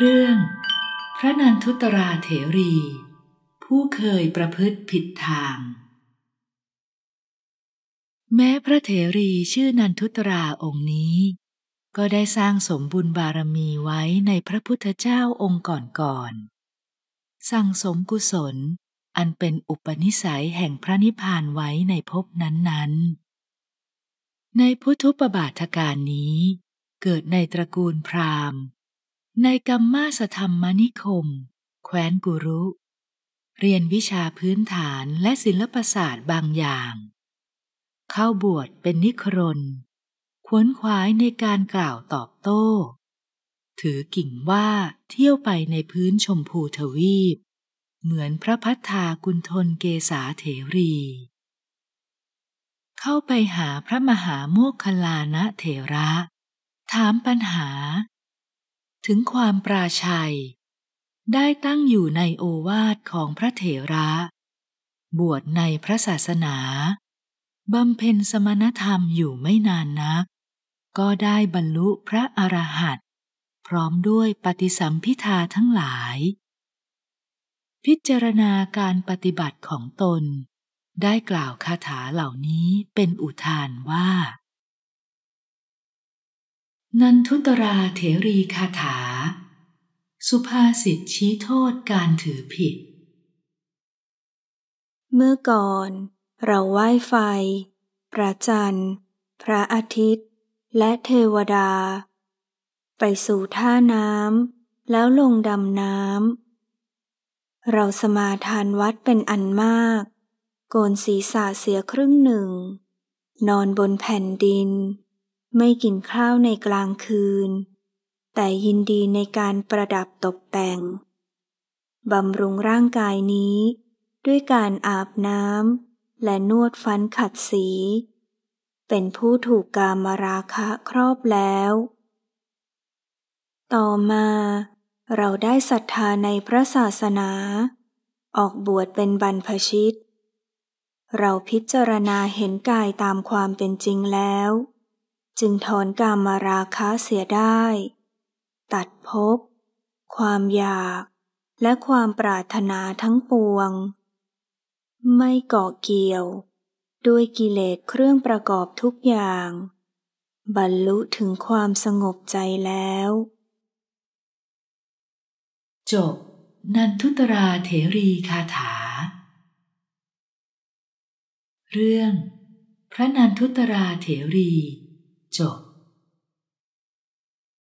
เรื่องพระนันทุตราเถรี ผู้เคยประพฤติผิดทาง แม้พระเถรีชื่อนันทุตราองค์นี้ ก็ได้สร้างสมบุญบารมีไว้ในพระพุทธเจ้าองค์ก่อนๆสั่งสมกุศลอันเป็นอุปนิสัยแห่งพระนิพพานไว้ในภพนั้นๆ ในพุทธุปบาทการนี้ เกิดในตระกูลพราหมณ์ในกรรมมาสธรรมมนิคม แคว้นกุรุ เรียนวิชาพื้นฐานและศิลปศาสตร์บางอย่าง เข้าบวชเป็นนิครนขวนขวายในการกล่าวตอบโต้ ถือกิ่งว่าเที่ยวไปในพื้นชมพูทวีป เหมือนพระพัฒากุณฑลเกษาเถรี เข้าไปหาพระมหาโมคคลานะเถระ ถามปัญหาถึงความปราชัย ได้ตั้งอยู่ในโอวาทของพระเถระ บวชในพระศาสนา บำเพ็ญสมณธรรมอยู่ไม่นานนัก ก็ได้บรรลุพระอรหันต์พร้อมด้วยปฏิสัมพิทาทั้งหลาย พิจารณาการปฏิบัติของตน ได้กล่าวคาถาเหล่านี้เป็นอุทานว่านันทุตราเถรีคาถา สุภาษิตชี้โทษการถือผิด เมื่อก่อนเราไหว้ไฟพระจันทร์ พระอาทิตย์และเทวดา ไปสู่ท่าน้ำ แล้วลงดำน้ำ เราสมาทานวัดเป็นอันมาก โกนศีรษะเสียครึ่งหนึ่ง นอนบนแผ่นดินไม่กินข้าวในกลางคืน แต่ยินดีในการประดับตกแต่ง บำรุงร่างกายนี้ด้วยการอาบน้ำและนวดฟันขัดสี เป็นผู้ถูกกามราคะครอบแล้ว ต่อมาเราได้ศรัทธาในพระศาสนา ออกบวชเป็นบรรพชิต เราพิจารณาเห็นกายตามความเป็นจริงแล้วจึงถอนกามาราคะเสียได้ ตัดภพความอยากและความปรารถนาทั้งปวง ไม่เกาะเกี่ยว ด้วยกิเลสเครื่องประกอบทุกอย่าง บรรลุถึงความสงบใจแล้ว จบ นันทุตราเถรีคาถา เรื่อง พระนันทุตราเถรี Chau.